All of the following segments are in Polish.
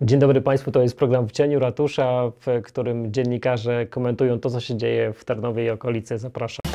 Dzień dobry Państwu, to jest program W cieniu ratusza, w którym dziennikarze komentują to, co się dzieje w Tarnowie i okolicy. Zapraszam.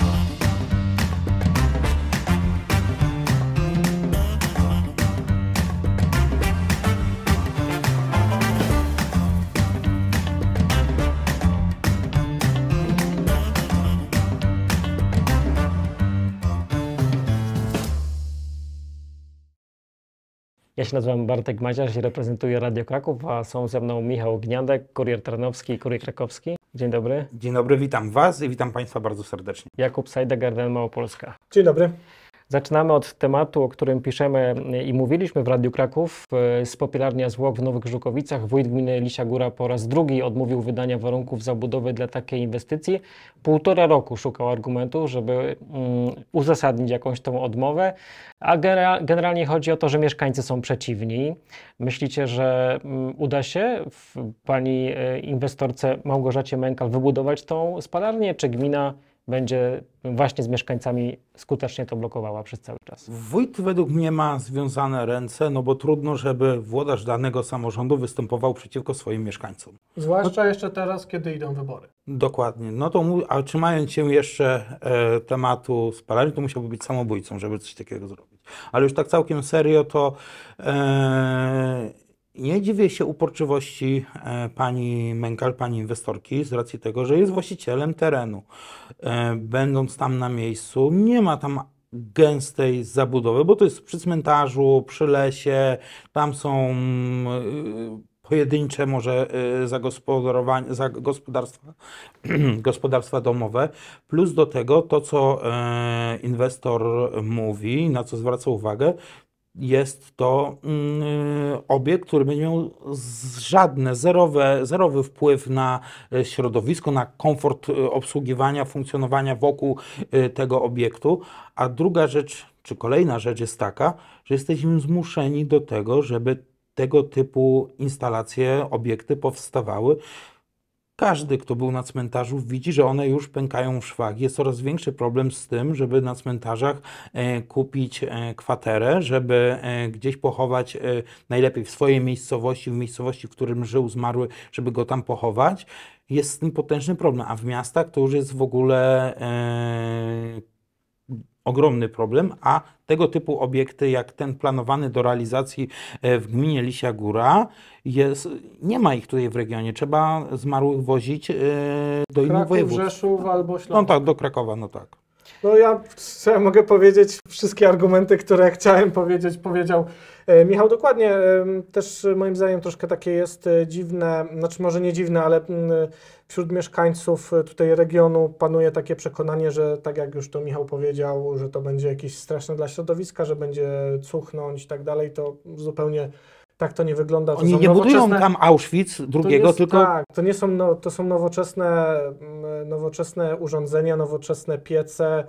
Ja się nazywam Bartek Maziarz i reprezentuję Radio Kraków, a są ze mną Michał Gniadek, Kurier Tarnowski i Kurier Krakowski. Dzień dobry. Dzień dobry, witam Was i witam Państwa bardzo serdecznie. Jakub Sajda, Garden Małopolska. Dzień dobry. Zaczynamy od tematu, o którym piszemy i mówiliśmy w Radiu Kraków. E, z popilarnia zwłok w Nowych Żukowicach wójt gminy Lisia Góra po raz drugi odmówił wydania warunków zabudowy dla takiej inwestycji. Półtora roku szukał argumentu, żeby mm, uzasadnić jakąś tą odmowę, a generalnie chodzi o to, że mieszkańcy są przeciwni. Myślicie, że mm, uda się pani e, inwestorce Małgorzacie Mękal wybudować tą spalarnię, czy gmina będzie właśnie z mieszkańcami skutecznie to blokowała przez cały czas. Wójt według mnie ma związane ręce, no bo trudno, żeby włodarz danego samorządu występował przeciwko swoim mieszkańcom. Zwłaszcza no, jeszcze teraz, kiedy idą wybory. Dokładnie. No to, a trzymając się jeszcze e, tematu spalarni, to musiałby być samobójcą, żeby coś takiego zrobić. Ale już tak całkiem serio, to e, nie dziwię się uporczywości e, pani Menkel, pani inwestorki, z racji tego, że jest właścicielem terenu. E, będąc tam na miejscu, nie ma tam gęstej zabudowy, bo to jest przy cmentarzu, przy lesie, tam są mm, e, pojedyncze może zagospodarowanie, zagospodarstwa, gospodarstwa domowe, plus do tego to, co inwestor mówi, na co zwraca uwagę, jest to mm, obiekt, który będzie miał żadne, zerowe, zerowy wpływ na e, środowisko, na komfort e, obsługiwania, funkcjonowania wokół e, tego obiektu. A druga rzecz, czy kolejna rzecz jest taka, że jesteśmy zmuszeni do tego, żeby tego typu instalacje, obiekty powstawały każdy, kto był na cmentarzu, widzi, że one już pękają w szwag. Jest coraz większy problem z tym, żeby na cmentarzach e, kupić e, kwaterę, żeby e, gdzieś pochować najlepiej w swojej miejscowości, w miejscowości, w którym żył zmarły, żeby go tam pochować jest z tym potężny problem, a w miastach to już jest w ogóle e, ogromny problem, a tego typu obiekty, jak ten planowany do realizacji e, w gminie Lisia Góra, jest, nie ma ich tutaj w regionie. Trzeba zmarłych wozić e, do Kraków, innych województw. Rzeszów albo Śląsk. No tak, do Krakowa, no tak. No ja, co ja mogę powiedzieć, wszystkie argumenty, które chciałem powiedzieć, powiedział e, Michał, dokładnie. E, też moim zdaniem troszkę takie jest e, dziwne, znaczy może nie dziwne, ale mm, wśród mieszkańców tutaj regionu panuje takie przekonanie, że tak jak już to Michał powiedział, że to będzie jakieś straszne dla środowiska, że będzie cuchnąć i tak dalej, to zupełnie tak to nie wygląda. To Oni nie budują tam Auschwitz drugiego, jest, tylko... Tak, to nie są, no, to są nowoczesne, mm, nowoczesne urządzenia, nowoczesne piece.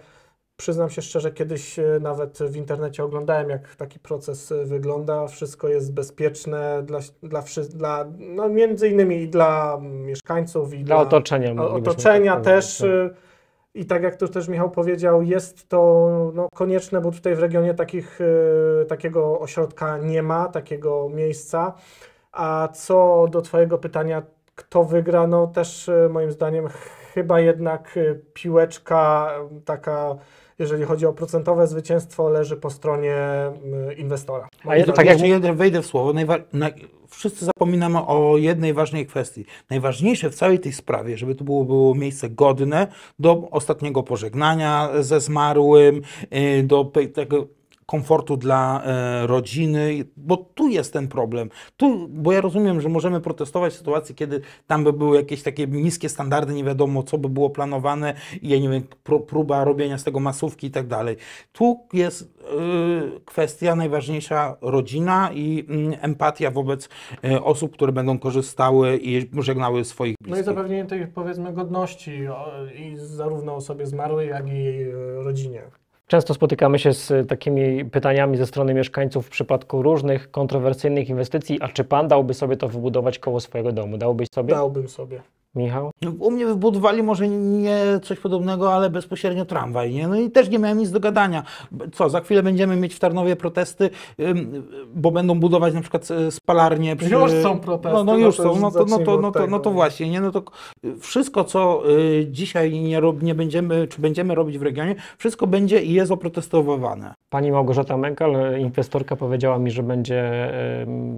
Przyznam się szczerze, kiedyś e, nawet w internecie oglądałem, jak taki proces e, wygląda. Wszystko jest bezpieczne dla, dla, dla no między innymi i dla mieszkańców, i dla, dla otoczenia. Otoczenia tak też. Tak. E, i tak jak tu też Michał powiedział, jest to no, konieczne, bo tutaj w regionie takich, y, takiego ośrodka nie ma, takiego miejsca. A co do Twojego pytania, kto wygra, no też y, moim zdaniem chyba jednak y, piłeczka taka jeżeli chodzi o procentowe zwycięstwo, leży po stronie y, inwestora. A ja, tak jak wejdę w słowo, najwa... na... wszyscy zapominamy o jednej ważnej kwestii. Najważniejsze w całej tej sprawie, żeby to było, było miejsce godne do ostatniego pożegnania ze zmarłym, y, do tego komfortu dla e, rodziny, bo tu jest ten problem. Tu, bo ja rozumiem, że możemy protestować w sytuacji, kiedy tam by były jakieś takie niskie standardy, nie wiadomo co by było planowane i ja nie wiem, pró próba robienia z tego masówki i tak dalej. Tu jest y, kwestia najważniejsza rodzina i y, empatia wobec y, osób, które będą korzystały i żegnały swoich bliskich. No i zapewnienie tej powiedzmy godności o, i zarówno osobie zmarłej, jak i e, rodzinie. Często spotykamy się z e, takimi pytaniami ze strony mieszkańców w przypadku różnych kontrowersyjnych inwestycji. A czy pan dałby sobie to wybudować koło swojego domu? Dałbyś sobie? Dałbym sobie. Michał? No, u mnie wybudowali może nie coś podobnego, ale bezpośrednio tramwaj. Nie? No i też nie miałem nic do gadania. Co, za chwilę będziemy mieć w Tarnowie protesty, bo będą budować na przykład e, spalarnie. Przy... Już są protesty. No, no, no już są, no to, no, to, no, to, no to właśnie. Nie? No to wszystko, co y, dzisiaj nie, rob, nie będziemy, czy będziemy robić w regionie, wszystko będzie i jest oprotestowywane. Pani Małgorzata Mękal, inwestorka, powiedziała mi, że będzie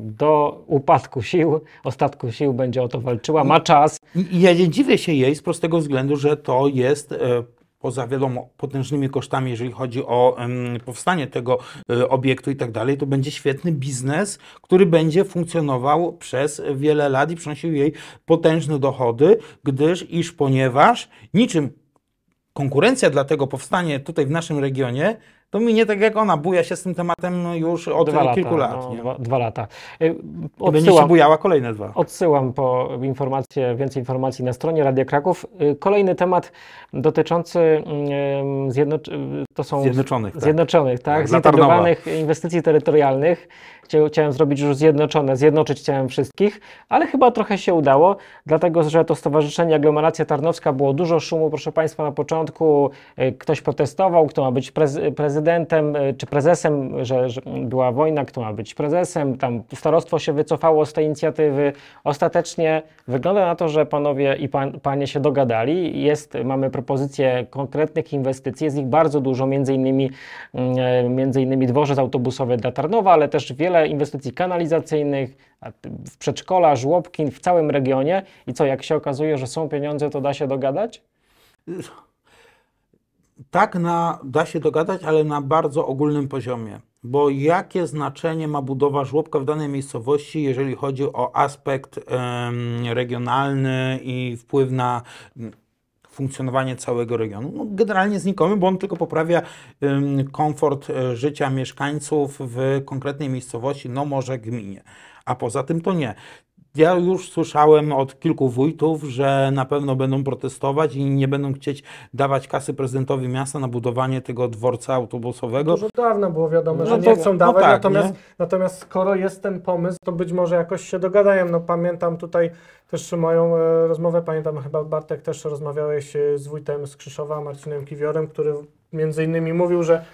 do upadku sił, ostatku sił będzie o to walczyła. Ma no, czas. I ja nie dziwię się jej z prostego względu, że to jest e, poza wiadomo potężnymi kosztami, jeżeli chodzi o um, powstanie tego e, obiektu i tak dalej, to będzie świetny biznes, który będzie funkcjonował przez wiele lat i przynosił jej potężne dochody, gdyż iż ponieważ niczym konkurencja dla tego powstanie tutaj w naszym regionie to minie tak jak ona, buja się z tym tematem no, już od dwa kilku lata, lat. No, dwa, dwa, lata. Y, odsyłam, będzie się bujała kolejne dwa. Odsyłam po informacje, więcej informacji na stronie Radia Kraków. Y, kolejny temat dotyczący mm, y, to są Zjednoczonych, tak? Zjednoczonych, tak? tak Zintegrowanych inwestycji terytorialnych chciałem zrobić już zjednoczone, zjednoczyć chciałem wszystkich, ale chyba trochę się udało, dlatego że to Stowarzyszenie Aglomeracja Tarnowska było dużo szumu, proszę Państwa, na początku e, ktoś protestował, kto ma być prezydentem e, czy prezesem, że, że była wojna, kto ma być prezesem, tam starostwo się wycofało z tej inicjatywy. Ostatecznie wygląda na to, że panowie i pan, panie się dogadali, jest, mamy propozycje konkretnych inwestycji, jest ich bardzo dużo, między innymi, mm, e, między innymi dworzec autobusowy dla Tarnowa, ale też wiele inwestycji kanalizacyjnych, w przedszkola, żłobki w całym regionie. I co, jak się okazuje, że są pieniądze, to da się dogadać? Tak, na, da się dogadać, ale na bardzo ogólnym poziomie. Bo jakie znaczenie ma budowa żłobka w danej miejscowości, jeżeli chodzi o aspekt regionalny i wpływ na funkcjonowanie całego regionu. No, generalnie znikomy, bo on tylko poprawia komfort e, życia mieszkańców w konkretnej miejscowości, no może gminie. A poza tym to nie. Ja już słyszałem od kilku wójtów, że na pewno będą protestować i nie będą chcieć dawać kasy prezydentowi miasta na budowanie tego dworca autobusowego. Już od dawna było wiadomo, no że to, nie chcą no dawać, tak, natomiast, nie? natomiast skoro jest ten pomysł, to być może jakoś się dogadają. No pamiętam tutaj też moją e, rozmowę, pamiętam chyba Bartek też rozmawiałeś e, z wójtem z Krzyżowa, Marcinem Kiwiorem, który między innymi mówił, że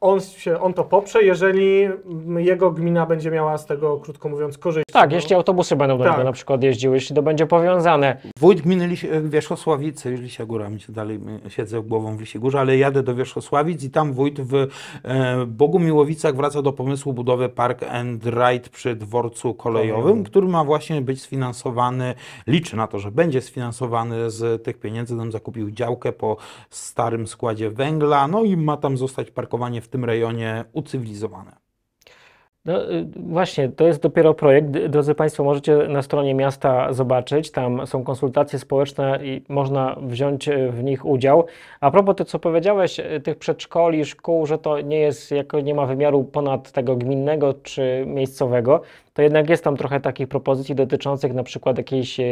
on, się, on to poprze, jeżeli jego gmina będzie miała z tego, krótko mówiąc, korzyść. Tak, no. jeśli autobusy będą do tak. niego na przykład jeździły, jeśli to będzie powiązane. Wójt gminy e, Wierzchosławice, Lisia Góra, mi się dalej e, siedzę głową w Lisie Górze, ale jadę do Wierzchosławic i tam wójt w e, Bogu Miłowicach wraca do pomysłu budowy Park and Ride przy dworcu kolejowym, który ma właśnie być sfinansowany, liczy na to, że będzie sfinansowany z tych pieniędzy, tam zakupił działkę po starym składzie węgla, no i ma tam zostać parkowanie w w tym rejonie ucywilizowane. No, y, właśnie, to jest dopiero projekt. Drodzy Państwo, możecie na stronie miasta zobaczyć. Tam są konsultacje społeczne i można wziąć y, w nich udział. A propos tego, co powiedziałeś, y, tych przedszkoli, szkół, że to nie jest, jako nie ma wymiaru ponad tego gminnego czy miejscowego, to jednak jest tam trochę takich propozycji dotyczących na przykład jakiejś e,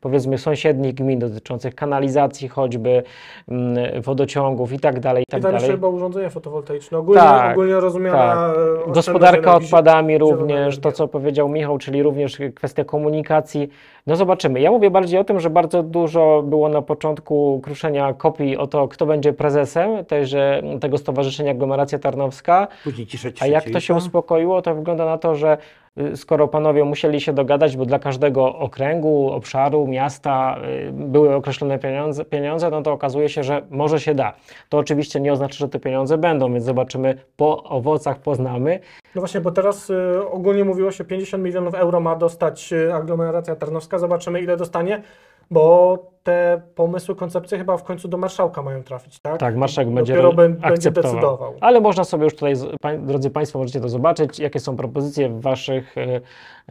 powiedzmy sąsiednich gmin, dotyczących kanalizacji choćby, mm, wodociągów i tak dalej. I, tak dalej. chyba urządzenia fotowoltaiczne, ogólnie, tak, ogólnie rozumiana tak. E, Gospodarka odpadami również, to co powiedział Michał, czyli również kwestia komunikacji. No zobaczymy. Ja mówię bardziej o tym, że bardzo dużo było na początku kruszenia kopii o to, kto będzie prezesem tejże, tego Stowarzyszenia Aglomeracja Tarnowska. Później cisza, cisza, A jak to się uspokoiło, to wygląda na to, że Y, skoro panowie musieli się dogadać, bo dla każdego okręgu, obszaru, miasta y, były określone pieniądze, pieniądze, no to okazuje się, że może się da. To oczywiście nie oznacza, że te pieniądze będą, więc zobaczymy, po owocach poznamy. No właśnie, bo teraz y, ogólnie mówiło się 50 milionów euro ma dostać aglomeracja tarnowska, zobaczymy ile dostanie, bo te pomysły, koncepcje chyba w końcu do marszałka mają trafić, tak? Tak, marszałek będzie, Dopiero będzie decydował. Ale można sobie już tutaj, drodzy Państwo, możecie to zobaczyć, jakie są propozycje w Waszych e,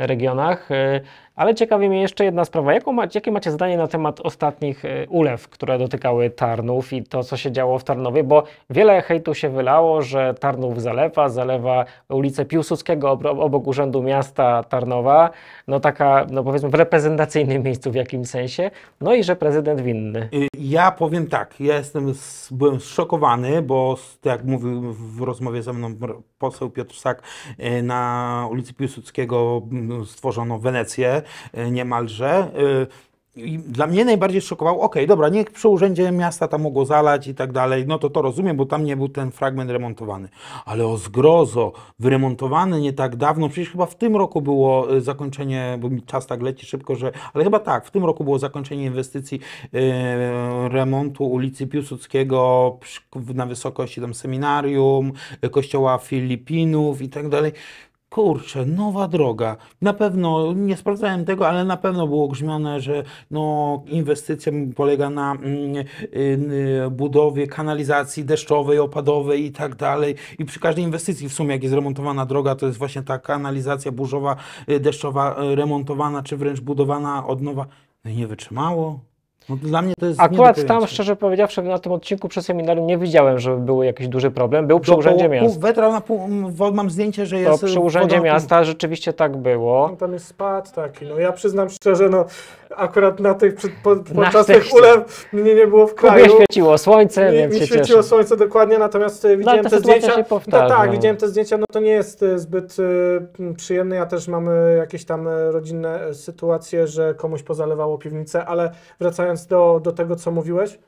regionach. E, ale ciekawi mnie jeszcze jedna sprawa. Macie, jakie macie zdanie na temat ostatnich e, ulew, które dotykały Tarnów i to, co się działo w Tarnowie? Bo wiele hejtu się wylało, że Tarnów zalewa, zalewa ulicę Piłsudskiego obok Urzędu Miasta Tarnowa, no taka, no powiedzmy, w reprezentacyjnym miejscu w jakimś sensie. No i że prezydent winny. Y, ja powiem tak, ja jestem, byłem zszokowany, bo tak jak mówił w rozmowie ze mną poseł Piotr Sak, y, na ulicy Piłsudskiego stworzono Wenecję y, niemalże. I dla mnie najbardziej szokował, Okej, dobra, niech przy urzędzie miasta tam mogło zalać i tak dalej, no to to rozumiem, bo tam nie był ten fragment remontowany. Ale o zgrozo, wyremontowany nie tak dawno, przecież chyba w tym roku było y, zakończenie, bo mi czas tak leci szybko, że, ale chyba tak, w tym roku było zakończenie inwestycji yy, remontu ulicy Piłsudskiego przy, na wysokości tam seminarium, y, kościoła Filipinów i tak dalej. Kurczę, nowa droga. Na pewno, nie sprawdzałem tego, ale na pewno było grzmione, że no, inwestycja polega na mm, y, y, budowie kanalizacji deszczowej, opadowej i tak dalej. I przy każdej inwestycji w sumie, jak jest remontowana droga, to jest właśnie ta kanalizacja burzowa, y, deszczowa y, remontowana, czy wręcz budowana od nowa. No i nie wytrzymało. No, dla mnie to jest Akurat tam, szczerze powiedziawszy, na tym odcinku przez seminarium nie widziałem, żeby był jakiś duży problem. Był przy Do Urzędzie pół, Miasta. Pół na pół, mam zdjęcie, że jest... To przy Urzędzie wodą. Miasta rzeczywiście tak było. Tam jest spad taki. No ja przyznam szczerze, no akurat na tych, po, podczas na tych ulew mnie nie było w kraju. Kubie świeciło słońce, mi, więc mi się świeciło cieszę. słońce dokładnie, natomiast e, no, widziałem no, te zdjęcia. Się ta, no tak, no. widziałem te zdjęcia, no to nie jest e, zbyt y, przyjemne. Ja też mamy jakieś tam rodzinne sytuacje, że komuś pozalewało piwnicę, ale wracając wracając do, do tego, co mówiłeś,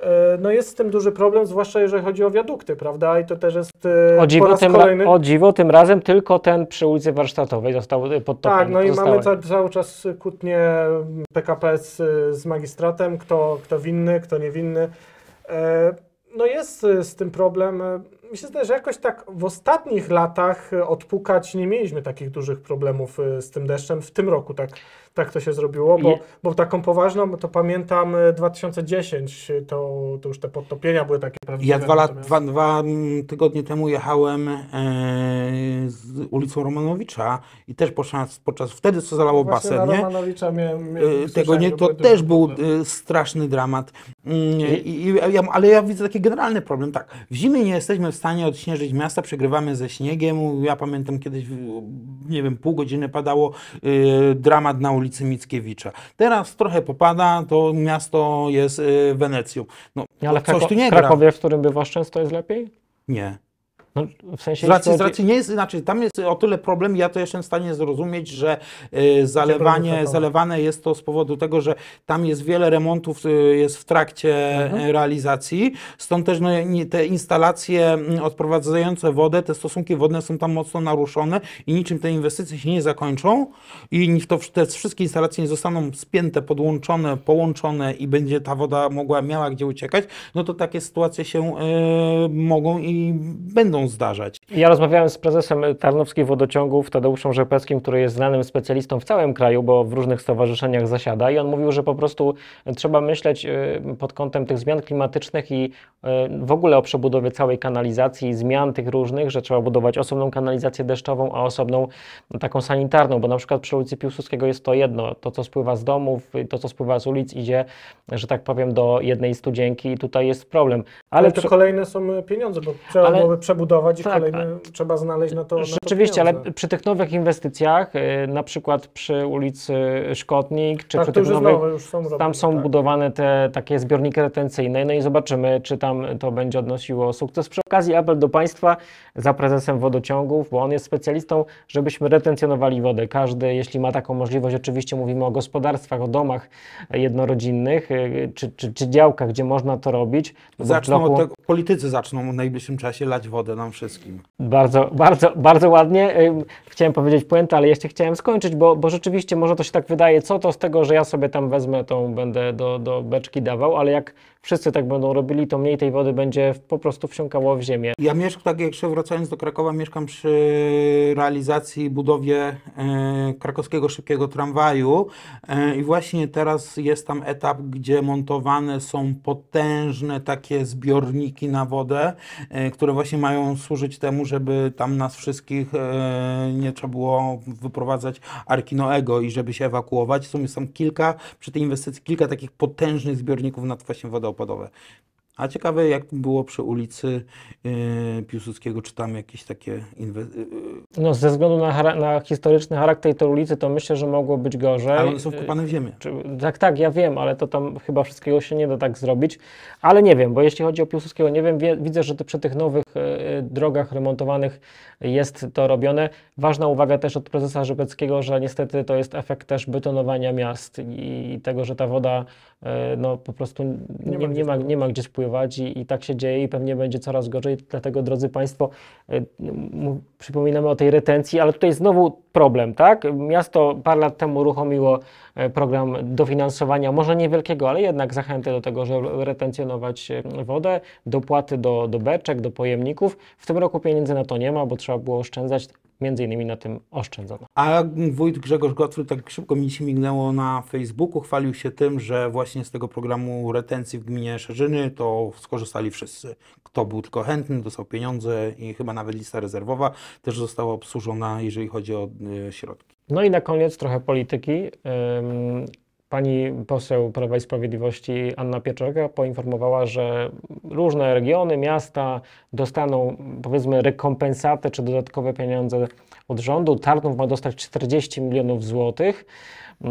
e, no jest z tym duży problem, zwłaszcza jeżeli chodzi o wiadukty, prawda? I to też jest e, o dziwo, po raz tym kolejny... o dziwo, tym razem tylko ten przy ulicy Warsztatowej został e, pod Tak, no i mamy cały, cały czas kłótnie PKP z, z magistratem, kto, kto winny, kto niewinny. No jest z tym problem. Mi się zdaje, że jakoś tak w ostatnich latach odpukać nie mieliśmy takich dużych problemów z tym deszczem. W tym roku tak tak to się zrobiło, bo, bo taką poważną to pamiętam 2010, y, y, to, to już te podtopienia były takie prawdziwe. Ja dwa, lat, dwa, dwa mm, tygodnie temu jechałem e, z ulicą Romanowicza i też podczas, podczas wtedy co zalało no basen, nie? Romanowicza miałem, miałem e, tego nie, to też był e, straszny dramat. Mm, i, i, ja, ale ja widzę taki generalny problem, tak, w zimie nie jesteśmy w stanie odśnieżyć miasta, przegrywamy ze śniegiem, ja pamiętam kiedyś, nie wiem, pół godziny padało, e, dramat na ulicy, ulicy Mickiewicza. Teraz trochę popada, to miasto jest y, Wenecją. No, ale coś tu nie gra. Krakowie, w którym bywasz często, jest lepiej? Nie. No, w sensie z, racji, z racji nie jest inaczej. Tam jest o tyle problem, ja to jestem w stanie zrozumieć, że y, zalewanie, zalewane jest to z powodu tego, że tam jest wiele remontów y, jest w trakcie mhm. Y, realizacji, stąd też no, nie, te instalacje mm, odprowadzające wodę, te stosunki wodne są tam mocno naruszone i niczym te inwestycje się nie zakończą i to, te wszystkie instalacje nie zostaną spięte, podłączone, połączone i będzie ta woda mogła, miała gdzie uciekać, no to takie sytuacje się mogą i będą zdarzać. Ja rozmawiałem z prezesem Tarnowskich Wodociągów, Tadeuszem Rzepeckim, który jest znanym specjalistą w całym kraju, bo w różnych stowarzyszeniach zasiada i on mówił, że po prostu trzeba myśleć y, pod kątem tych zmian klimatycznych i y, w ogóle o przebudowie całej kanalizacji, zmian tych różnych, że trzeba budować osobną kanalizację deszczową, a osobną taką sanitarną, bo na przykład przy ulicy Piłsudskiego jest to jedno, to co spływa z domów, y, to co spływa z ulic idzie, że tak powiem, do jednej studzienki i tutaj jest problem. Ale, Ale to przy... kolejne są pieniądze, bo trzeba Ale... byłoby przebudować budować tak. i kolejne trzeba znaleźć na to. Rzeczywiście, na to ale przy tych nowych inwestycjach, y, na przykład przy ulicy Szkotnik, czy tak, przy tych nowych, są tam są tak. budowane te takie zbiorniki retencyjne, no i zobaczymy, czy tam to będzie odnosiło sukces. Przy okazji apel do Państwa za prezesem wodociągów, bo on jest specjalistą, żebyśmy retencjonowali wodę. Każdy, jeśli ma taką możliwość, oczywiście mówimy o gospodarstwach, o domach jednorodzinnych, y, czy, czy, czy działkach, gdzie można to robić. No zaczną roku... od tego, politycy zaczną w najbliższym czasie lać wodę na nam wszystkim. Bardzo, bardzo, bardzo ładnie. Chciałem powiedzieć puentę, ale jeszcze chciałem skończyć, bo, bo rzeczywiście może to się tak wydaje, co to z tego, że ja sobie tam wezmę tą, będę do, do beczki dawał, ale jak wszyscy tak będą robili, to mniej tej wody będzie po prostu wsiąkało w ziemię. Ja mieszkam, tak jak się wracając do Krakowa, mieszkam przy realizacji, budowie e, krakowskiego szybkiego tramwaju e, i właśnie teraz jest tam etap, gdzie montowane są potężne takie zbiorniki na wodę, e, które właśnie mają służyć temu, żeby tam nas wszystkich e, nie trzeba było wyprowadzać arki Noego i żeby się ewakuować. W sumie są kilka, przy tej inwestycji, kilka takich potężnych zbiorników na właśnie wodoopad. A ciekawe, jak było przy ulicy yy, Piłsudskiego, czy tam jakieś takie inwestycje? Y, no, ze względu na, na historyczny charakter tej ulicy, to myślę, że mogło być gorzej. Ale one są wkopane w ziemię. Czy, tak, tak, ja wiem, ale to tam chyba wszystkiego się nie da tak zrobić. Ale nie wiem, bo jeśli chodzi o Piłsudskiego, nie wiem, wie, widzę, że to przy tych nowych yy, drogach remontowanych jest to robione. Ważna uwaga też od prezesa Żybeckiego, że niestety to jest efekt też betonowania miast i, i tego, że ta woda yy, no, po prostu nie, nie, ma, nie, ma, nie ma gdzie spływać i, i tak się dzieje i pewnie będzie coraz gorzej. Dlatego, drodzy Państwo, y, przypominamy o tej retencji, ale tutaj znowu problem, tak? Miasto parę lat temu uruchomiło E, program dofinansowania, może niewielkiego, ale jednak zachęty do tego, żeby retencjonować e, wodę, dopłaty do, do beczek, do pojemników. W tym roku pieniędzy na to nie ma, bo trzeba było oszczędzać między innymi na tym oszczędzono. A wójt Grzegorz Gottfried, tak szybko mi się mignęło na Facebooku, chwalił się tym, że właśnie z tego programu retencji w gminie Szerzyny to skorzystali wszyscy. Kto był tylko chętny, dostał pieniądze i chyba nawet lista rezerwowa też została obsłużona, jeżeli chodzi o e, środki. No i na koniec trochę polityki. Pani poseł Prawa i Sprawiedliwości Anna Pieczorka poinformowała, że różne regiony, miasta dostaną powiedzmy rekompensatę czy dodatkowe pieniądze od rządu. Tarnów ma dostać 40 milionów złotych.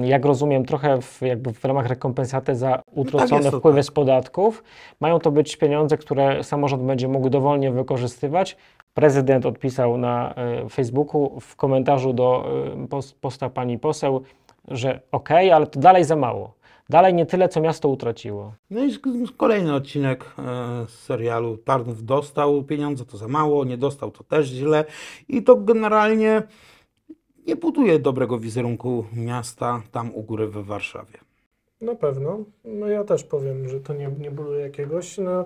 Jak rozumiem, trochę w, jakby w ramach rekompensaty za utracone tak wpływy tak. z podatków. Mają to być pieniądze, które samorząd będzie mógł dowolnie wykorzystywać. Prezydent odpisał na y, Facebooku w komentarzu do y, posta pani poseł, że okej, okay, ale to dalej za mało. Dalej nie tyle, co miasto utraciło. No i kolejny odcinek e, z serialu Tarnów dostał pieniądze, to za mało, nie dostał, to też źle. I to generalnie nie buduje dobrego wizerunku miasta tam u góry w Warszawie. Na pewno. No ja też powiem, że to nie, nie buduje jakiegoś. No,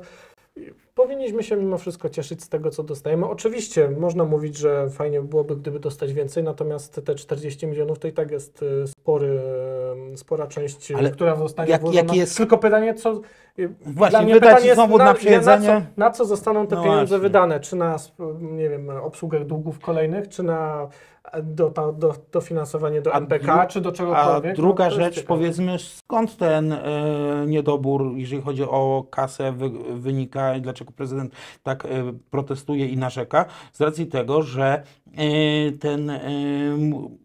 powinniśmy się mimo wszystko cieszyć z tego, co dostajemy. Oczywiście można mówić, że fajnie byłoby, gdyby dostać więcej, natomiast te 40 milionów to i tak jest e, spory e, spora część, Ale która zostanie jak, jak jest... Tylko pytanie, co, Właśnie, Dla wydać jest, znowu na, na Na co, na co zostaną te no pieniądze właśnie. wydane? Czy na, nie wiem, obsługę długów kolejnych, czy na do, do, do, dofinansowanie do czy do czegokolwiek? A no, druga no, rzecz, ciekawe. powiedzmy, skąd ten y, niedobór, jeżeli chodzi o kasę, wy, wynika i dlaczego prezydent tak y, protestuje i narzeka? Z racji tego, że y, ten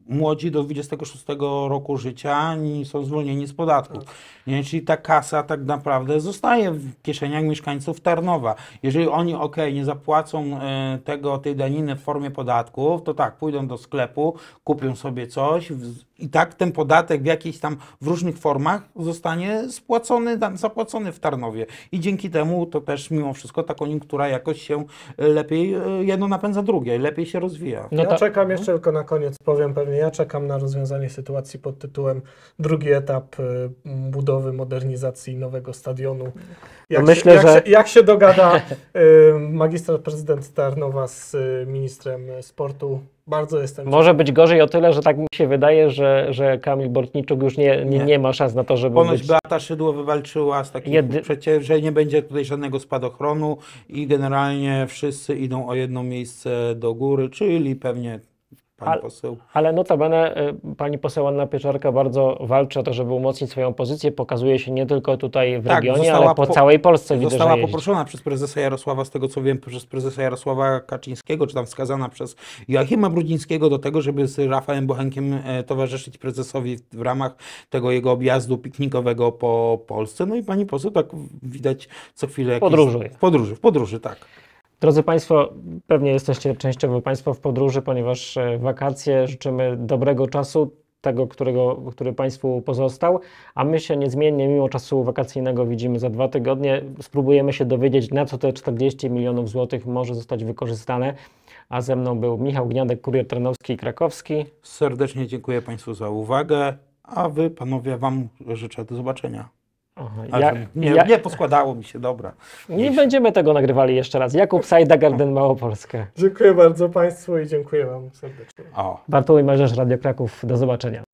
młodzi do 26 roku życia są zwolnieni z podatków, Tak. Nie, czyli ta kasa tak naprawdę zostaje w kieszeniach mieszkańców Tarnowa. Jeżeli oni, ok, nie zapłacą e, tego, tej daniny w formie podatków, to tak, pójdą do sklepu, kupią sobie coś, i tak ten podatek w jakiejś tam, w różnych formach zostanie spłacony, zapłacony w Tarnowie. I dzięki temu to też mimo wszystko ta koniunktura jakoś się e, lepiej, e, jedno napędza drugie, lepiej się rozwija. No Ja czekam jeszcze mhm. tylko na koniec, powiem pewnie, ja czekam na rozwiązanie sytuacji pod tytułem drugi etap e, budowy, modernizacji nowego stadionu. No jak, myślę, się, jak, że... się, jak się dogada magistrat prezydent Tarnowa z ministrem sportu bardzo jestem. Może być gorzej o tyle, że tak mi się wydaje, że, że Kamil Bortniczuk już nie, nie, nie. nie ma szans na to, żeby Ponoć być... Beata Szydło wywalczyła z takim Jedy... przecież, że nie będzie tutaj żadnego spadochronu i generalnie wszyscy idą o jedno miejsce do góry, czyli pewnie pani ale, poseł. Ale notabene y, pani poseł Anna Pieczarka bardzo walczy o to, żeby umocnić swoją pozycję. Pokazuje się nie tylko tutaj w tak, regionie, ale po, po, całej Polsce. Widzę, została poproszona przez prezesa Jarosława, z tego co wiem, przez prezesa Jarosława Kaczyńskiego, czy tam wskazana przez Joachima Brudzińskiego do tego, żeby z Rafałem Bochenkiem e, towarzyszyć prezesowi w ramach tego jego objazdu piknikowego po Polsce. No i pani poseł tak widać co chwilę. Podróżuje. Jakieś, podróży, w podróży, tak. Drodzy Państwo, pewnie jesteście częściowo Państwo w podróży, ponieważ e, wakacje życzymy dobrego czasu, tego, którego, który Państwu pozostał, a my się niezmiennie mimo czasu wakacyjnego widzimy za dwa tygodnie. Spróbujemy się dowiedzieć, na co te 40 milionów złotych może zostać wykorzystane. A ze mną był Michał Gniadek, kurier trenowski i krakowski. Serdecznie dziękuję Państwu za uwagę, a Wy, Panowie, Wam życzę do zobaczenia. Aha, nie, nie, poskładało mi się, dobra. Nie będziemy tego nagrywali jeszcze raz. Jakub Sajda, Garden Małopolskę. Dziękuję bardzo Państwu i dziękuję Wam serdecznie. O. Bartłomiej Marzesz, Radio Kraków. Do zobaczenia.